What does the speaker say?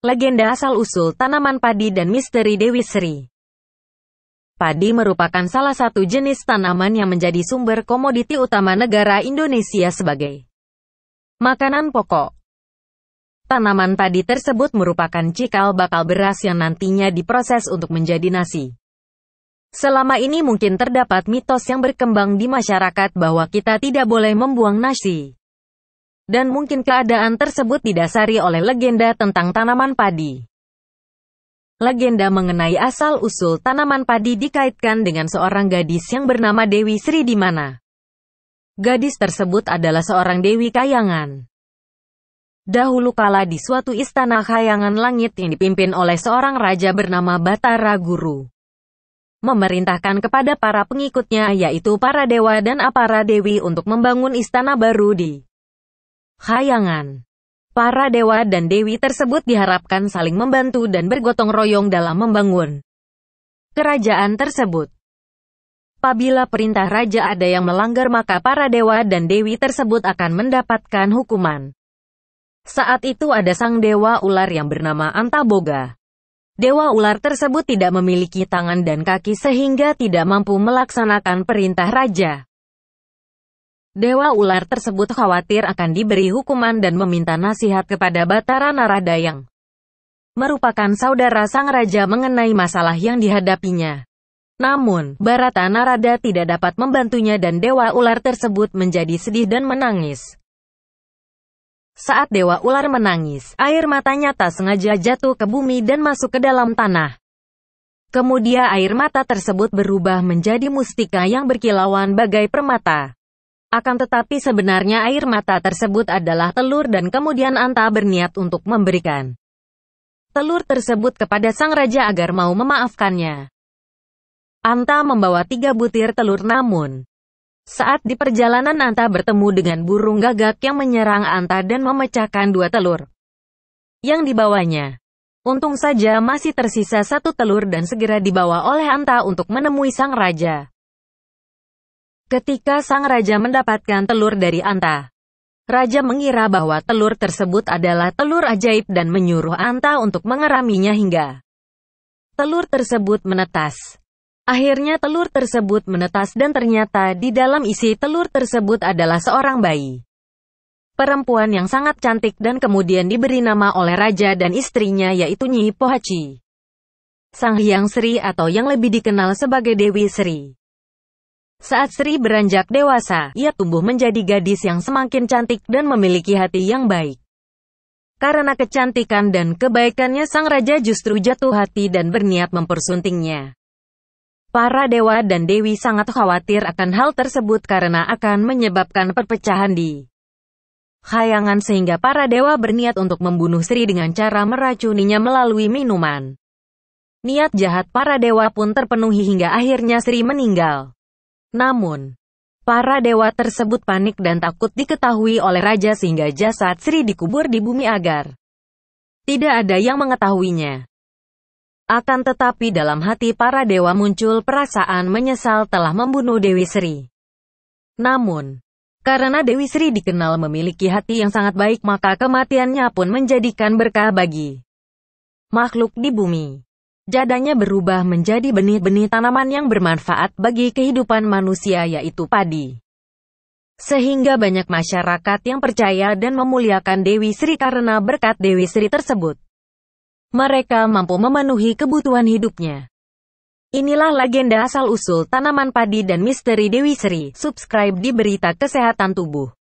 Legenda asal-usul tanaman padi dan misteri Dewi Sri Padi merupakan salah satu jenis tanaman yang menjadi sumber komoditi utama negara Indonesia sebagai makanan pokok. Tanaman padi tersebut merupakan cikal bakal beras yang nantinya diproses untuk menjadi nasi. Selama ini mungkin terdapat mitos yang berkembang di masyarakat bahwa kita tidak boleh membuang nasi dan mungkin keadaan tersebut didasari oleh legenda tentang tanaman padi. Legenda mengenai asal-usul tanaman padi dikaitkan dengan seorang gadis yang bernama Dewi Sri di mana. Gadis tersebut adalah seorang Dewi Kayangan. Dahulu kala di suatu istana Kayangan Langit yang dipimpin oleh seorang raja bernama Batara Guru memerintahkan kepada para pengikutnya yaitu para dewa dan apara dewi untuk membangun istana baru di Khayangan Para dewa dan dewi tersebut diharapkan saling membantu dan bergotong royong dalam membangun kerajaan tersebut. Apabila perintah raja ada yang melanggar maka para dewa dan dewi tersebut akan mendapatkan hukuman. Saat itu ada sang dewa ular yang bernama Antaboga. Dewa ular tersebut tidak memiliki tangan dan kaki sehingga tidak mampu melaksanakan perintah raja. Dewa ular tersebut khawatir akan diberi hukuman dan meminta nasihat kepada Batara Narada yang merupakan saudara sang raja mengenai masalah yang dihadapinya. Namun, Barata Narada tidak dapat membantunya dan Dewa Ular tersebut menjadi sedih dan menangis. Saat Dewa Ular menangis, air matanya tak sengaja jatuh ke bumi dan masuk ke dalam tanah. Kemudian air mata tersebut berubah menjadi mustika yang berkilauan bagai permata. Akan tetapi sebenarnya air mata tersebut adalah telur dan kemudian Anta berniat untuk memberikan telur tersebut kepada sang raja agar mau memaafkannya. Anta membawa tiga butir telur namun, saat di perjalanan Anta bertemu dengan burung gagak yang menyerang Anta dan memecahkan dua telur yang dibawanya. Untung saja masih tersisa satu telur dan segera dibawa oleh Anta untuk menemui sang raja. Ketika sang raja mendapatkan telur dari Anta, raja mengira bahwa telur tersebut adalah telur ajaib dan menyuruh Anta untuk mengeraminya hingga telur tersebut menetas. Akhirnya telur tersebut menetas dan ternyata di dalam isi telur tersebut adalah seorang bayi. Perempuan yang sangat cantik dan kemudian diberi nama oleh raja dan istrinya yaitu Nyi Pohaci. Sang Hyang Sri atau yang lebih dikenal sebagai Dewi Sri. Saat Sri beranjak dewasa, ia tumbuh menjadi gadis yang semakin cantik dan memiliki hati yang baik. Karena kecantikan dan kebaikannya sang raja justru jatuh hati dan berniat mempersuntingnya. Para dewa dan dewi sangat khawatir akan hal tersebut karena akan menyebabkan perpecahan di khayangan sehingga para dewa berniat untuk membunuh Sri dengan cara meracuninya melalui minuman. Niat jahat para dewa pun terpenuhi hingga akhirnya Sri meninggal. Namun, para dewa tersebut panik dan takut diketahui oleh raja sehingga jasad Sri dikubur di bumi agar tidak ada yang mengetahuinya. Akan tetapi dalam hati para dewa muncul perasaan menyesal telah membunuh Dewi Sri. Namun, karena Dewi Sri dikenal memiliki hati yang sangat baik maka kematiannya pun menjadikan berkah bagi makhluk di bumi jadanya berubah menjadi benih-benih tanaman yang bermanfaat bagi kehidupan manusia yaitu padi. Sehingga banyak masyarakat yang percaya dan memuliakan Dewi Sri karena berkat Dewi Sri tersebut. Mereka mampu memenuhi kebutuhan hidupnya. Inilah legenda asal-usul tanaman padi dan misteri Dewi Sri. Subscribe di Berita Kesehatan Tubuh.